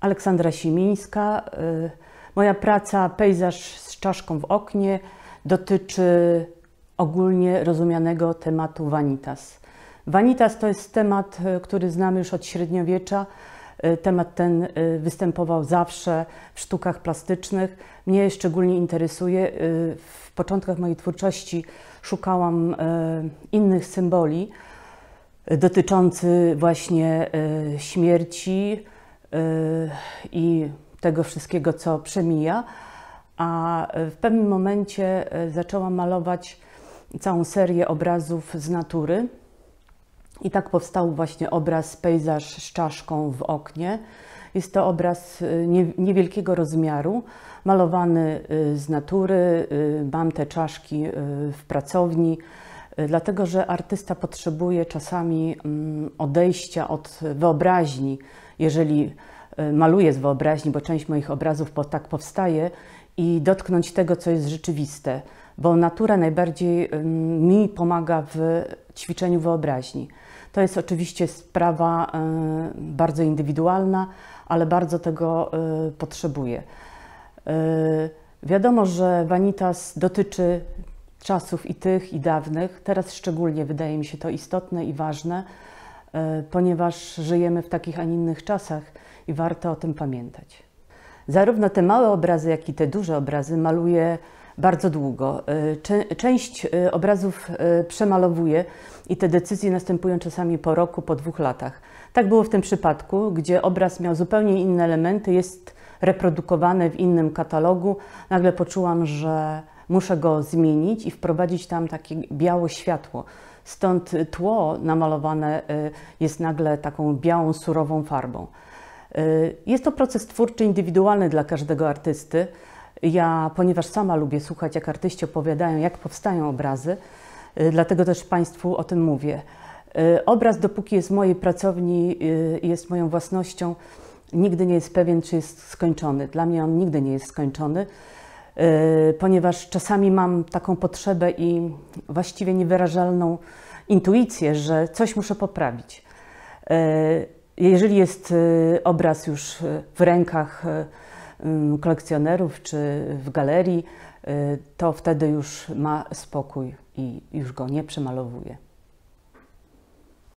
Aleksandra Simińska. Y, moja praca Pejzaż z czaszką w oknie dotyczy ogólnie rozumianego tematu vanitas. Vanitas to jest temat, y, który znamy już od średniowiecza. Y, temat ten występował zawsze w sztukach plastycznych. Mnie szczególnie interesuje. W początkach mojej twórczości szukałam innych symboli dotyczących właśnie śmierci, Y, i tego wszystkiego, co przemija. A y, w pewnym momencie y, zaczęłam malować całą serię obrazów z natury. I tak powstał właśnie obraz Pejzaż z czaszką w oknie. Jest to obraz niewielkiego rozmiaru, malowany z natury. Mam te czaszki w pracowni, dlatego że artysta potrzebuje czasami mm, odejścia od wyobraźni jeżeli e, maluję z wyobraźni, bo część moich obrazów tak powstaje, i dotknąć tego, co jest rzeczywiste, bo natura najbardziej mi pomaga w ćwiczeniu wyobraźni. To jest oczywiście sprawa e, bardzo indywidualna, ale bardzo tego e, potrzebuję. Wiadomo, że Vanitas dotyczy czasów i tych, i dawnych. Teraz szczególnie wydaje mi się to istotne i ważne. E, ponieważ żyjemy w takich, a nie innych czasach i warto o tym pamiętać. Zarówno te małe obrazy, jak i te duże obrazy maluję bardzo długo. E, część e, obrazów przemalowuję i te decyzje następują czasami po roku, po dwóch latach. Tak było w tym przypadku, gdzie obraz miał zupełnie inne elementy, jest reprodukowany w innym katalogu. Nagle poczułam, że muszę go zmienić i wprowadzić tam takie białe światło, Stąd tło namalowane y, jest nagle taką białą, surową farbą. Y, jest to proces twórczy indywidualny dla każdego artysty. Ja, ponieważ sama lubię słuchać, jak artyści opowiadają, jak powstają obrazy, y, dlatego też Państwu o tym mówię. Obraz, dopóki jest w mojej pracowni, jest moją własnością, nigdy nie jest pewien, czy jest skończony. Dla mnie on nigdy nie jest skończony. Y, ponieważ czasami mam taką potrzebę i właściwie niewyrażalną intuicję, że coś muszę poprawić. Y, jeżeli jest y, obraz już w rękach mm, kolekcjonerów czy w galerii, to wtedy już ma spokój i już go nie przemalowuje.